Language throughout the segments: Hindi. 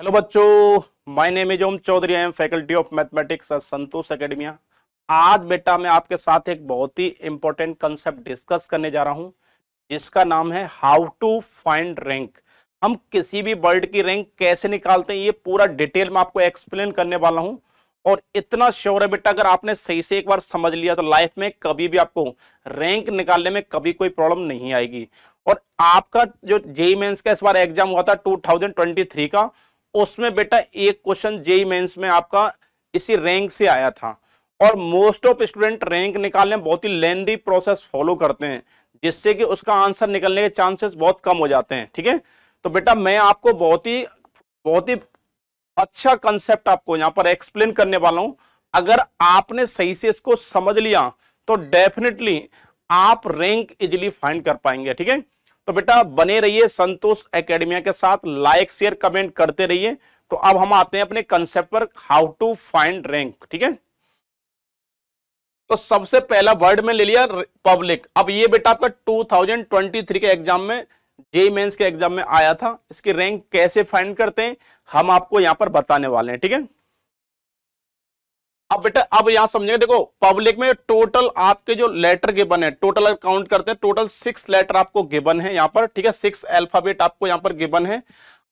हेलो बच्चों my name is Om Chaudhary I am faculty of mathematics at Santosh Academia आज बेटा मैं आपके साथ एक बहुत ही इंपॉर्टेंट कंसेप्ट डिस्कस करने जा रहा हूं जिसका नाम है हाउ टू फाइंड रैंक हम किसी भी वर्ल्ड की रैंक कैसे निकालते हैं ये पूरा डिटेल में आपको एक्सप्लेन करने वाला हूँ और इतना श्योर है बेटा अगर आपने सही से एक बार समझ लिया तो लाइफ में कभी भी आपको रैंक निकालने में कभी कोई प्रॉब्लम नहीं आएगी और आपका जो जेई मेन्स का इस बार एग्जाम हुआ था टू का उसमें बेटा एक क्वेश्चन जेई मेंस में आपका इसी रैंक से आया था और मोस्ट ऑफ स्टूडेंट रैंक निकालने बहुत ही लेंदी प्रोसेस फॉलो करते हैं जिससे कि उसका आंसर निकलने के चांसेस बहुत कम हो जाते हैं ठीक है तो बेटा मैं आपको बहुत ही बहुत ही अच्छा कंसेप्ट आपको यहाँ पर एक्सप्लेन करने वाला हूँ अगर आपने सही से इसको समझ लिया तो डेफिनेटली आप रैंक इजिली फाइंड कर पाएंगे ठीक है तो बेटा बने रहिए संतोष एकेडमिया के साथ लाइक शेयर कमेंट करते रहिए तो अब हम आते हैं अपने कंसेप्ट पर हाउ टू फाइंड रैंक ठीक है तो सबसे पहला वर्ड में ले लिया पब्लिक अब ये बेटा आपका 2023 के एग्जाम में जे मेंस के एग्जाम में आया था इसकी रैंक कैसे फाइंड करते हैं हम आपको यहां पर बताने वाले हैं ठीक है अब बेटा अब यहां समझेंगे देखो पब्लिक में टोटल आपके जो लेटर गिवन है टोटल काउंट करते हैं टोटल सिक्स लेटर आपको गिवन है यहां पर ठीक है सिक्स अल्फाबेट आपको यहां पर गिवन है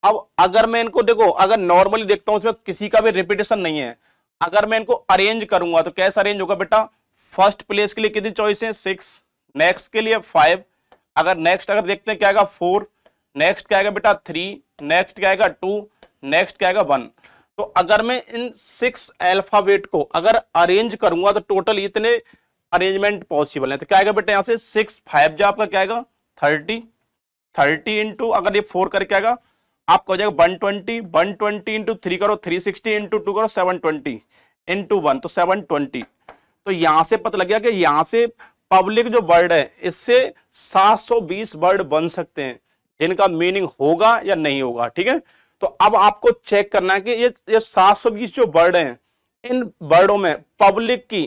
अब अगर मैं इनको देखो अगर नॉर्मली देखता हूं इसमें किसी का भी रिपीटेशन नहीं है अगर मैं इनको अरेंज करूंगा तो कैसे अरेंज होगा बेटा फर्स्ट प्लेस के लिए कितनी चॉइस है सिक्स नेक्स्ट के लिए फाइव अगर नेक्स्ट अगर देखते हैं क्या फोर नेक्स्ट क्या बेटा थ्री नेक्स्ट क्या टू नेक्स्ट क्या वन तो अगर मैं इन सिक्स अल्फाबेट को अगर अरेंज करूंगा तो टोटल इतने अरेंजमेंट पॉसिबल है तो क्या बेटा से सिक्स फाइव जो आपका क्या आएगा थर्टी थर्टी इंटू अगर ये फोर करके आएगा आपका हो जाएगा one twenty one twenty into three करो थ्री सिक्सटी इंटू टू करो सेवन ट्वेंटी इंटू वन तो सेवन ट्वेंटी तो यहां से पता लग गया कि यहां से पब्लिक जो वर्ड है इससे सात सौ बीस वर्ड बन सकते हैं जिनका मीनिंग होगा या नहीं होगा ठीक है तो अब आपको चेक करना है कि ये ये 720 जो वर्ड हैं इन बर्डों में पब्लिक की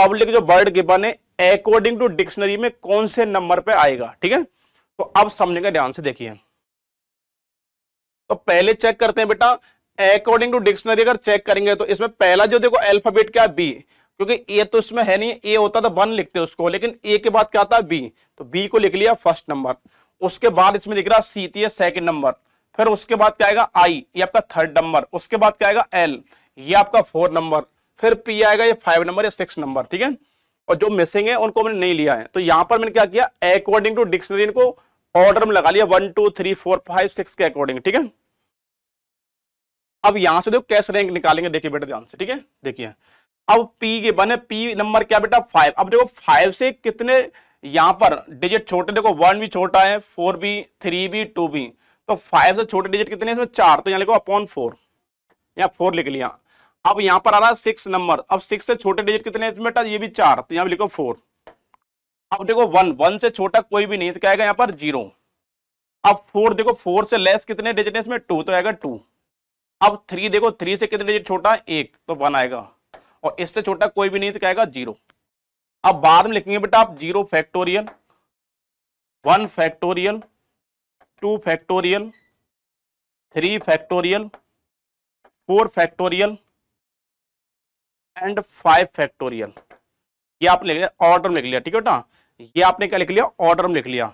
पब्लिक जो वर्ड के बने अकॉर्डिंग टू डिक्शनरी में कौन से नंबर पे आएगा ठीक है तो अब समझेंगे ध्यान से देखिए तो पहले चेक करते हैं बेटा अकॉर्डिंग टू डिक्शनरी अगर चेक करेंगे तो इसमें पहला जो देखो एल्फाबेट क्या बी क्योंकि ए तो इसमें है नहीं ए होता तो वन लिखते उसको लेकिन ए के बाद क्या आता है बी तो बी को लिख लिया फर्स्ट नंबर उसके बाद इसमें दिख रहा सी थी सेकंड नंबर फिर उसके बाद क्या आएगा आई ये आपका थर्ड नंबर उसके बाद क्या आएगा एल ये आपका फोर नंबर फिर पी आएगा ये फाइव नंबर या सिक्स नंबर ठीक है और जो मिसिंग है उनको मैंने नहीं लिया है तो यहां पर मैंने क्या किया अकॉर्डिंग टू डिक्शनरी इनको ऑर्डर में लगा लिया one two three four five six के अकॉर्डिंग ठीक है अब यहां से देखो कैश रैंक निकालेंगे देखिए बेटा ध्यान से ठीक है देखिए अब पी के बने पी नंबर क्या बेटा फाइव अब देखो फाइव से कितने यहां पर डिजिट छोटे देखो वन भी छोटा है फोर भी थ्री भी टू भी तो फाइव से छोटे डिजिट कितने इसमें चार तो यहाँ लिखो अपॉन फोर यहाँ फोर लिख लिया अब यहाँ पर आ रहा है सिक्स नंबर अब सिक्स से छोटे डिजिट कितने इसमें बेटा ये भी चार तो यहाँ लिखो फोर अब देखो वन वन से छोटा कोई भी नहीं तो क्या आएगा यहाँ पर जीरो अब फोर देखो फोर से लेस कितने डिजिट है इसमें टू तो आएगा टू अब थ्री देखो थ्री से कितने डिजिट छोटा एक तो वन आएगा और इससे छोटा कोई भी नहीं तो क्या आएगा जीरो अब बाद में लिखेंगे बेटा आप zero factorial one factorial two factorial three factorial four factorial and five factorial ये आपने लिख लिया ऑर्डर में लिख लिया ठीक है ना ये आपने क्या लिख लिया ऑर्डर में लिख लिया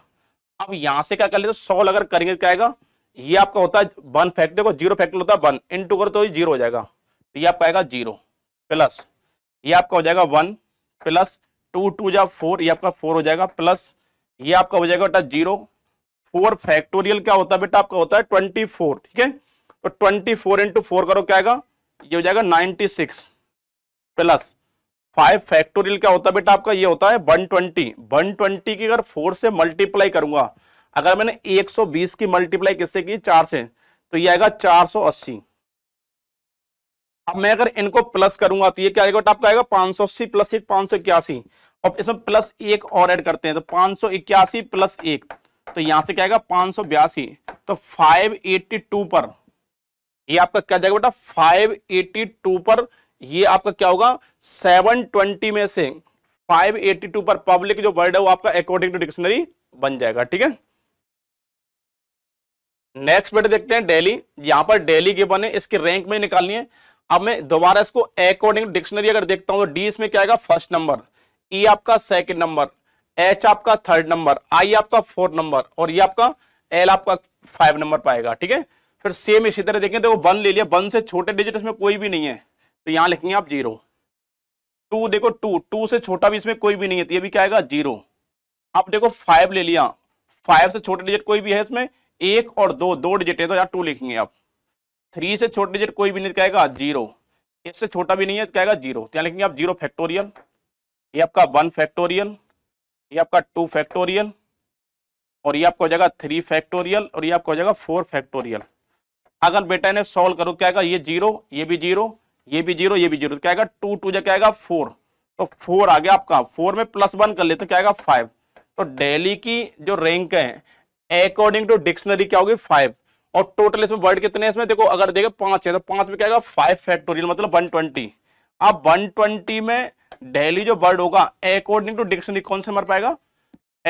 अब यहां से क्या कर लेते सॉल्व अगर करेंगे क्या आएगा ये आपका होता है वन फैक्टर देखो जीरो फैक्टर होता है वन इन टू करो तो जीरो हो जाएगा तो ये आपका आएगा जीरो प्लस ये आपका हो जाएगा वन प्लस टू टू जा फोर ये आपका फोर हो जाएगा प्लस ये आपका हो जाएगा बेटा जीरो फोर फैक्टोरियल क्या होता है बेटा आपका होता है ट्वेंटी फोर ठीक है तो ट्वेंटी फोर इंटू फोर करो क्या आएगा ये हो जाएगा ninety six plus five factorial क्या होता है बेटा आपका ये होता है वन ट्वेंटी वन ट्वेंटी की अगर फोर से मल्टीप्लाई करूंगा अगर मैंने एक सौ बीस की मल्टीप्लाई किससे की चार से तो ये आएगा चार सौ अस्सी अब मैं अगर इनको प्लस करूंगा तो ये क्या आएगा आपका आएगा पांच सौ अस्सी प्लस एक पांच सौ इक्यासी अब इसमें प्लस एक और ऐड करते हैं तो पांच सौ इक्यासी प्लस एक तो यहां से क्या आएगा पांच सौ बयासी तो फाइव एट्टी टू पर ये आपका क्या जाएगा बेटा फाइव एट्टी टू पर ये आपका क्या होगा सेवन ट्वेंटी में से फाइव एट्टी टू पर पब्लिक जो वर्ड है वो आपका अकॉर्डिंग टू डिक्शनरी बन जाएगा ठीक है नेक्स्ट बेटे देखते हैं डेली यहां पर डेली के बने इसके रैंक में निकालनी है अब मैं दोबारा इसको अकॉर्डिंग डिक्शनरी अगर देखता हूं तो डी इसमें क्या आएगा फर्स्ट नंबर ई आपका सेकंड नंबर एच आपका थर्ड नंबर आई आपका फोर्थ नंबर और ये आपका एल आपका फाइव नंबर पाएगा ठीक है फिर सेम इसी तरह देखें देखो वन ले लिया वन से छोटे डिजिट इसमें कोई भी नहीं है तो यहाँ लिखेंगे आप जीरो टू देखो टू टू से छोटा भी इसमें कोई भी नहीं है तो ये भी क्या आएगा जीरो आप देखो फाइव ले लिया फाइव से छोटे डिजिट कोई भी है इसमें एक और दो दो डिजिट है तो यहाँ टू लिखेंगे आप थ्री से छोटे डिजिट कोई भी नहीं कहेगा जीरो इससे छोटा भी नहीं है तो कहेगा जीरो तो यहाँ लिखेंगे आप जीरो फैक्टोरियल ये आपका वन फैक्टोरियल ये आपका टू फैक्टोरियल और ये आपको हो जाएगा थ्री फैक्टोरियल और ये आपको हो जाएगा फोर फैक्टोरियल अगर बेटा ने सॉल्व करो क्या आएगा ये जीरो ये भी जीरो ये भी जीरो ये भी जीरो तो क्या आएगा टू टू जो क्या आएगा फोर तो फोर आ गया आपका फोर में प्लस वन कर ले तो क्या आएगा फाइव तो डेली की जो रैंक है अकॉर्डिंग टू डिक्शनरी क्या होगी फाइव और टोटल इसमें वर्ड कितने इसमें देखो अगर देखे पांच है तो पांच में क्या आएगा फाइव फैक्टोरियल मतलब वन ट्वेंटी अब वन ट्वेंटी में डेली जो वर्ड होगा अकॉर्डिंग टू डिक्शनरी कौन सा नंबर पाएगा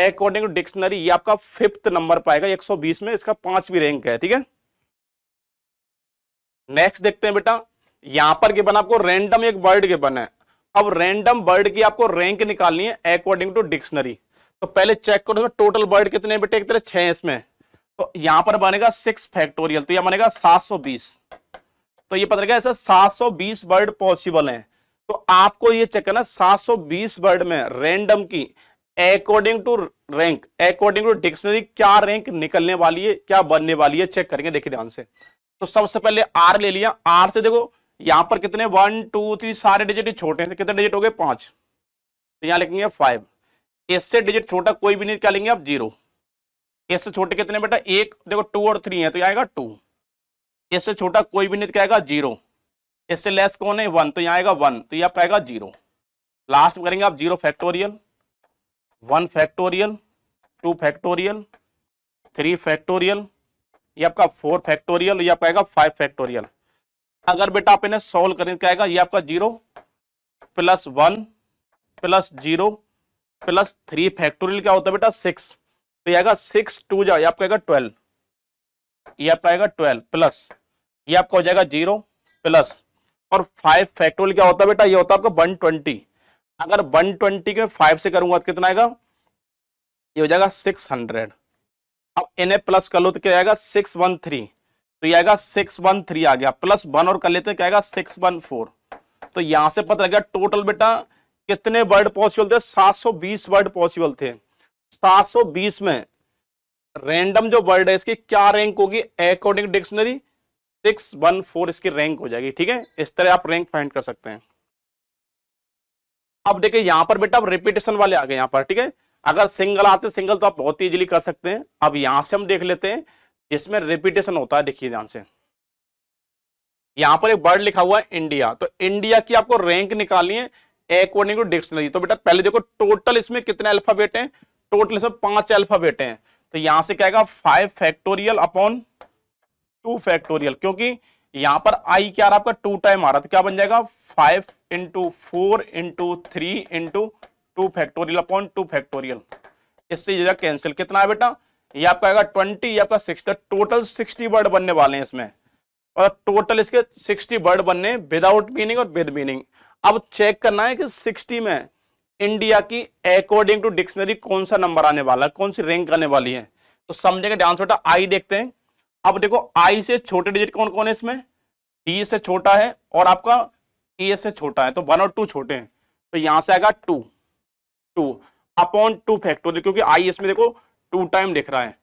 अकॉर्डिंग टू डिक्शनरी ये आपका फिफ्थ नंबर पाएगा 120 में इसका पांचवी रैंक है ठीक है नेक्स्ट देखते हैं बेटा यहां पर गिवन आपको रैंडम एक वर्ड गिवन है अब रैंडम वर्ड की आपको रैंक निकालनी है अकॉर्डिंग टू डिक्शनरी तो पहले चेक करो टोटल वर्ड कितने बेटे एक तरह छह इसमें तो यहां पर बनेगा सिक्स फैक्टोरियल तो यह बनेगा 720 तो ये पता लगा ऐसा 720 वर्ड पॉसिबल है तो आपको ये चेक करना 720 वर्ड में रैंडम की according to rank according to dictionary क्या रैंक निकलने वाली है क्या बनने वाली है चेक करेंगे देखिए ध्यान से तो सबसे पहले आर ले लिया आर से देखो यहां पर कितने वन टू थ्री सारे डिजिट छोटे हैं कितने डिजिट हो गए पांच तो यहां लिखेंगे फाइव इससे डिजिट छोटा कोई भी नहीं क्या लेंगे आप जीरो इससे छोटे कितने बेटा एक देखो टू और थ्री है तो आएगा टू इससे छोटा कोई भी नहीं तो क्या आएगा जीरो इससे लेस कौन है वन तो यहाँ आएगा वन तो ये आपका आएगा जीरो लास्ट में करेंगे आप zero factorial one factorial two factorial three factorial ये आपका फोर फैक्टोरियल ये आपका आएगा फाइव फैक्टोरियल अगर बेटा आप इन्हें सोल्व करें क्या आएगा ये आपका zero plus one plus zero plus three factorial क्या होता है बेटा सिक्स तो ये आएगा सिक्स टू जाओ आपका आएगा ट्वेल्व ये आपका आएगा ट्वेल्व प्लस ये आपका हो जाएगा जीरो प्लस और फाइव फैक्टोरियल क्या होता है बेटा ये होता है आपका वन ट्वेंटी अगर वन ट्वेंटी के फाइव से करूंगा तो कितना आएगा ये हो जाएगा सिक्स हंड्रेड अब एन ए प्लस कर लो तो क्या आएगा सिक्स वन थ्री तो ये आएगा सिक्स वन थ्री आ गया प्लस वन और कर लेते हैं क्या आएगा सिक्स वन फोर तो यहां से पता लगेगा टोटल बेटा कितने वर्ड पॉसिबल थे 720 वर्ड पॉसिबल थे 720 में रैंडम जो वर्ड है इसकी क्या रैंक होगी according dictionary six one four इसकी रैंक हो जाएगी ठीक है इस तरह आप रैंक फाइंड कर सकते हैं अब देखिए यहां पर बेटा रिपीटेशन वाले आ गए यहां पर ठीक है अगर सिंगल आते सिंगल तो आप बहुत इजीली कर सकते हैं अब यहां से हम देख लेते हैं जिसमें रिपीटेशन होता है देखिए ध्यान से यहां पर एक वर्ड लिखा हुआ है इंडिया तो इंडिया की आपको रैंक निकालनी है अकॉर्डिंग टू डिक्शनरी तो बेटा पहले देखो टोटल इसमें कितने अल्फाबेट हैं टोटल इसमें पांच अल्फाबेट हैं तो यहां से क्या five factorial upon two factorial क्योंकि यहां पर i क्या रहा आपका टू टाइम आ रहा था तो क्या बन जाएगा five into four into three into two factorial upon two factorial इससे कैंसिल कितना है बेटा ये आपका आएगा ट्वेंटी आपका सिक्स टोटल सिक्सटी वर्ड बनने वाले हैं इसमें और टोटल इसके सिक्सटी वर्ड बनने विदाउट मीनिंग और विद मीनिंग अब चेक करना है कि सिक्सटी में इंडिया की अकॉर्डिंग टू डिक्शनरी कौन सा नंबर आने वाला है कौन सी रैंक आने वाली है तो समझेंगे डांस बेटा आई देखते हैं अब देखो आई से छोटे डिजिट कौन कौन है इसमें टी से छोटा है और आपका ए से छोटा है तो वन और टू छोटे हैं तो यहां से आएगा two two upon two factorial क्योंकि आई इसमें देखो टू टाइम दिख रहा है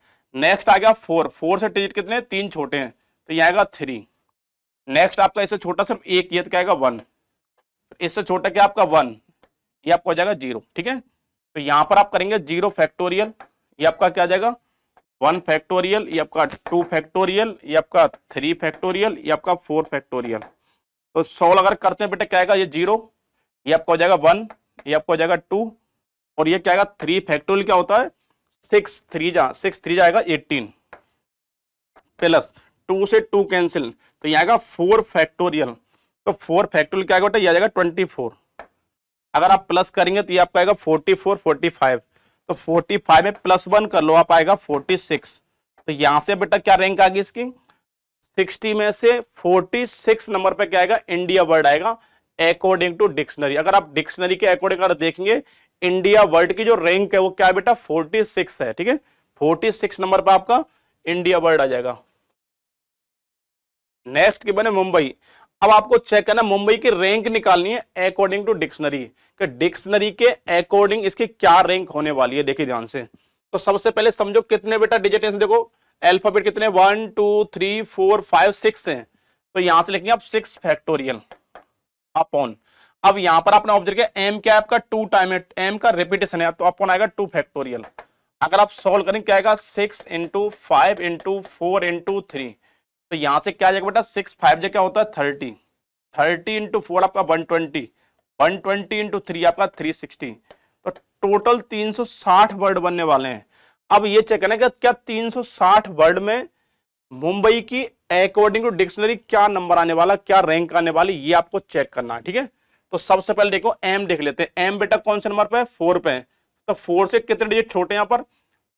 नेक्स्ट आ गया फोर फोर से डिजिट कितने तीन छोटे हैं तो यहाँ आएगा थ्री नेक्स्ट आपका इससे छोटा सिर्फ एक ये तो क्या आएगा वन तो इससे छोटा क्या आपका वन ये आपका हो जाएगा जीरो ठीक है तो यहाँ पर आप करेंगे जीरो फैक्टोरियल ये आपका क्या आ जाएगा वन फैक्टोरियल ये आपका टू फैक्टोरियल ये आपका थ्री फैक्टोरियल ये आपका फोर फैक्टोरियल तो सोल्व अगर करते हैं बेटा क्या आएगा ये जीरो ये आपका हो जाएगा वन ये आपका हो जाएगा टू और ये क्या आएगा थ्री फैक्टोरियल क्या होता है सिक्स थ्री जा सिक्स थ्री जाएगा एटीन प्लस टू से टू कैंसिल तो यह आएगा फोर फैक्टोरियल तो फोर फैक्टोरियल क्या आएगा बेटा ये आ जाएगा ट्वेंटी फोर अगर आप प्लस करेंगे तो ये आपका आएगा फोर्टी फोर फोर्टी फाइव तो 45 में प्लस वन कर लो आप आएगा 46 तो यहां से बेटा क्या रैंक आ गई इसकी 60 में से 46 नंबर पे क्या आएगा इंडिया वर्ड आएगा अकॉर्डिंग टू डिक्शनरी अगर आप डिक्शनरी के अकॉर्डिंग अगर देखेंगे इंडिया वर्ड की जो रैंक है वो क्या है बेटा 46 है ठीक है 46 नंबर पर आपका इंडिया वर्ड आ जाएगा नेक्स्ट की बने मुंबई अब आपको चेक करना मुंबई की रैंक निकालनी है अकॉर्डिंग टू डिक्शनरी कि डिक्शनरी के अकॉर्डिंग इसकी क्या रैंक होने वाली है देखिए ध्यान से तो सबसे पहले समझो कितने बेटा डिजिट है देखो अल्फाबेट कितने one two three four five six हैं तो यहां से लिखेंगे आप सिक्स फैक्टोरियल अपॉन अब यहां पर आपने ऑब्जर्व किया एम क्या आपका टू टाइम है एम का रिपीटेशन है तो अपॉन आएगा टू फैक्टोरियल अगर आप सोल्व करें क्या आएगा six into five into four into three तो यहाँ से क्या जाएगा बेटा सिक्स फाइव जो क्या होता है थर्टी थर्टी इंटू फोर आपका one twenty one twenty into three आपका थ्री सिक्सटी तो टोटल तीन सौ साठ वर्ड बनने वाले हैं अब ये चेक करना कि क्या तीन सौ साठ वर्ड में मुंबई की अकॉर्डिंग टू डिक्शनरी क्या नंबर आने वाला क्या रैंक आने वाली ये आपको चेक करना है ठीक है तो सबसे पहले देखो एम देख लेते हैं एम बेटा कौन से नंबर पे है फोर पे है तो फोर से कितने डिजिट छोटे यहाँ पर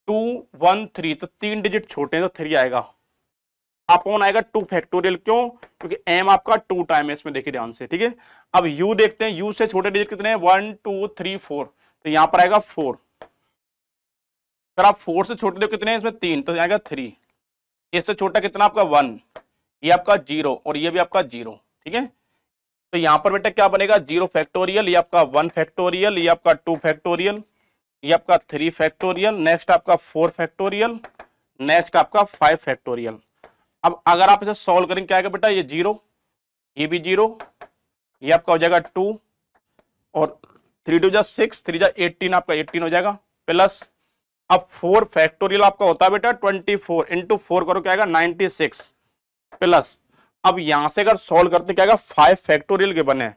टू वन थ्री तो तीन डिजिट छोटे हैं तो थ्री आएगा अपॉन आएगा टू फैक्टोरियल क्यों क्योंकि एम आपका टू टाइम है इसमें देखिए ध्यान से ठीक है अब यू देखते हैं यू से छोटे डिजिट कितने वन टू थ्री फोर तो यहां पर आएगा फोर अगर आप फोर से छोटे कितने इसमें तीन तो आएगा थ्री इससे छोटा कितना आपका वन ये आपका जीरो और ये भी आपका जीरो ठीक है तो यहां पर बेटा क्या बनेगा जीरो फैक्टोरियल ये आपका वन फैक्टोरियल ये आपका टू फैक्टोरियल ये आपका थ्री फैक्टोरियल नेक्स्ट आपका फोर फैक्टोरियल नेक्स्ट आपका फाइव फैक्टोरियल अब अगर आप इसे सोल्व करेंगे क्या आएगा बेटा ये जीरो ये भी जीरो ये आपका हो जाएगा टू और थ्री टू जा सिक्स थ्री जा एटीन आपका एट्टीन हो जाएगा प्लस अब फोर फैक्टोरियल आपका होता है बेटा ट्वेंटी फोर इंटू फोर करो क्या नाइनटी सिक्स प्लस अब यहां से अगर सोल्व करते क्या फाइव फैक्टोरियल के बने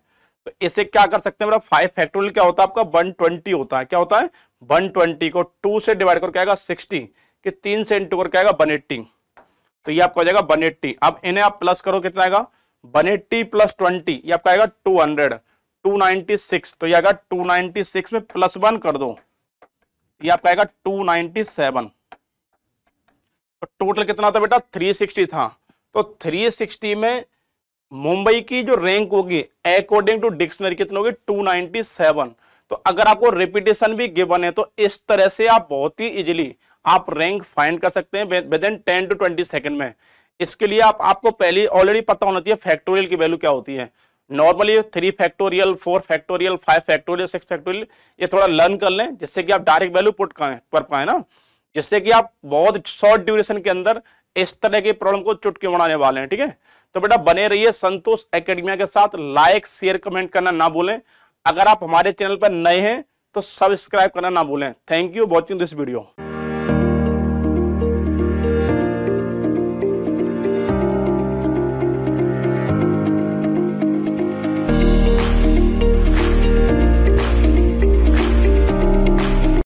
तो इसे क्या कर सकते हैं मेरा फाइव फैक्टोरियल क्या होता है आपका वन ट्वेंटी होता है क्या होता है वन ट्वेंटी को टू से डिवाइड करके आएगा सिक्सटी कि तीन से इंटू करके आएगा वन एट्टी तो ये आपका हो जाएगा वन एट्टी अब इन्हें आप प्लस करो कितना आएगा वन एट्टी प्लस ट्वेंटी ये आपका आएगा two hundred two ninety six तो ये आएगा टू नाइनटी सिक्स में प्लस वन कर दो ये आपका आएगा टू नाइनटी सेवन तो टोटल कितना था बेटा थ्री सिक्सटी था तो थ्री सिक्सटी में मुंबई की जो रैंक होगी अकॉर्डिंग टू डिक्शनरी कितनी होगी टू नाइनटी सेवन तो अगर आपको रिपीटेशन भी गिवन है तो इस तरह से आप बहुत ही इजिली आप रैंक फाइंड कर सकते हैं within ten to twenty second में इसके लिए आप आपको पहले ऑलरेडी पता होना चाहिए फैक्टोरियल की वैल्यू क्या होती है normally three factorial four factorial five factorial six factorial ये थोड़ा लर्न कर लें जिससे कि आप डायरेक्ट वैल्यू पुट कर पाए ना जिससे कि आप बहुत शॉर्ट ड्यूरेशन के अंदर इस तरह के प्रॉब्लम को चुटके उड़ाने वाले हैं ठीक है तो बेटा बने रहिए संतोष एकेडमिया के साथ लाइक शेयर कमेंट करना ना भूलें अगर आप हमारे चैनल पर नए हैं तो सब्सक्राइब करना ना भूलें thank you watching this video